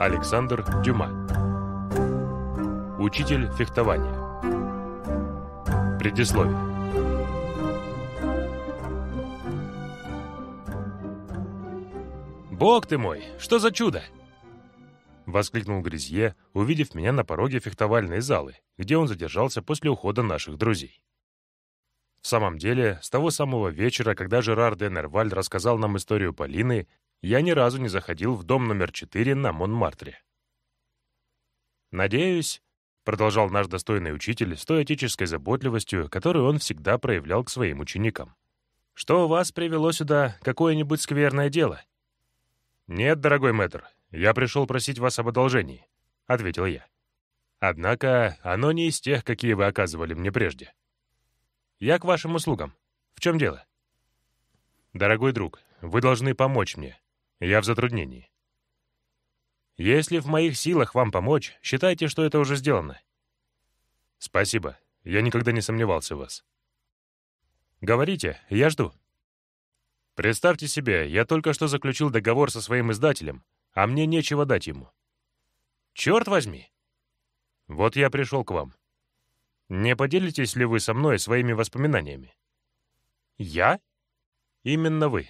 Александр Дюма Учитель фехтования Предисловие «Бог ты мой! Что за чудо!» Воскликнул Грязье, увидев меня на пороге фехтовальной залы, где он задержался после ухода наших друзей. В самом деле, с того самого вечера, когда Жерар де Нерваль рассказал нам историю Полины, я ни разу не заходил в дом номер 4 на Монмартре. «Надеюсь», — продолжал наш достойный учитель с той этической заботливостью, которую он всегда проявлял к своим ученикам, «что вас привело сюда какое-нибудь скверное дело?» «Нет, дорогой мэтр, я пришел просить вас об одолжении», — ответил я. «Однако оно не из тех, какие вы оказывали мне прежде». «Я к вашим услугам. В чем дело?» «Дорогой друг, вы должны помочь мне. Я в затруднении. Если в моих силах вам помочь, считайте, что это уже сделано. Спасибо. Я никогда не сомневался в вас. Говорите, я жду. Представьте себе, я только что заключил договор со своим издателем, а мне нечего дать ему. Черт возьми! Вот я пришел к вам. Не поделитесь ли вы со мной своими воспоминаниями? Я? Именно вы.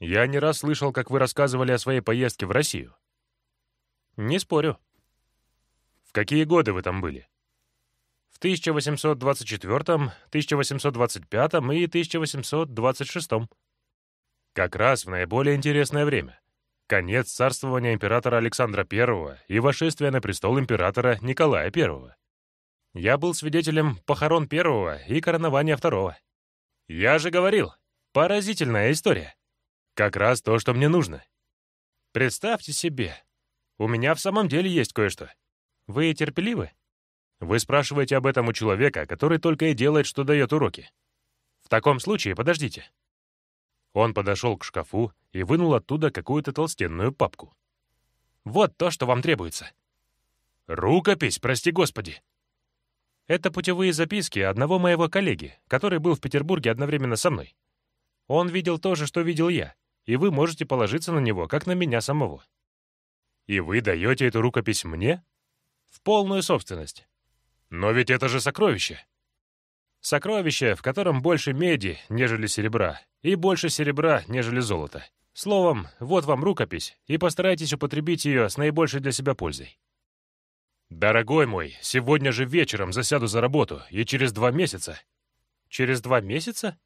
Я не раз слышал, как вы рассказывали о своей поездке в Россию. Не спорю. В какие годы вы там были? В 1824, 1825 и 1826. Как раз в наиболее интересное время. Конец царствования императора Александра I и вошествие на престол императора Николая I. Я был свидетелем похорон первого и коронования второго. Я же говорил, поразительная история. Как раз то, что мне нужно. Представьте себе, у меня в самом деле есть кое-что. Вы терпеливы? Вы спрашиваете об этом у человека, который только и делает, что дает уроки. В таком случае подождите. Он подошел к шкафу и вынул оттуда какую-то толстенную папку. Вот то, что вам требуется. Рукопись, прости господи. Это путевые записки одного моего коллеги, который был в Петербурге одновременно со мной. Он видел то же, что видел я, и вы можете положиться на него, как на меня самого. И вы даете эту рукопись мне? В полную собственность. Но ведь это же сокровище. Сокровище, в котором больше меди, нежели серебра, и больше серебра, нежели золота. Словом, вот вам рукопись, и постарайтесь употребить ее с наибольшей для себя пользой. «Дорогой мой, сегодня же вечером засяду за работу, и через два месяца». «Через два месяца?»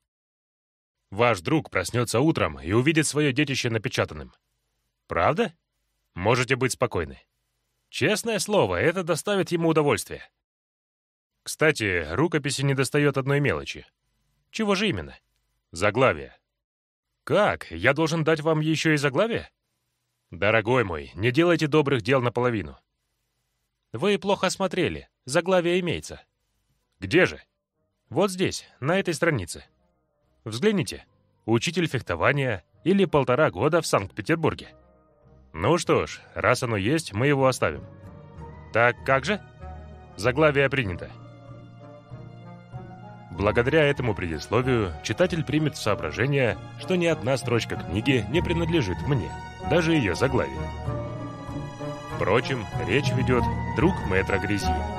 Ваш друг проснется утром и увидит свое детище напечатанным. Правда? Можете быть спокойны. Честное слово, это доставит ему удовольствие. Кстати, рукописи не достает одной мелочи. Чего же именно? Заглавие. Как? Я должен дать вам еще и заглавие? Дорогой мой, не делайте добрых дел наполовину. Вы плохо смотрели. Заглавие имеется. Где же? Вот здесь, на этой странице. Взгляните. Учитель фехтования или полтора года в Санкт-Петербурге. Ну что ж, раз оно есть, мы его оставим. Так как же? Заглавие принято. Благодаря этому предисловию читатель примет в соображение, что ни одна строчка книги не принадлежит мне, даже ее заглавие. Впрочем, речь ведет друг мэтра Грязье.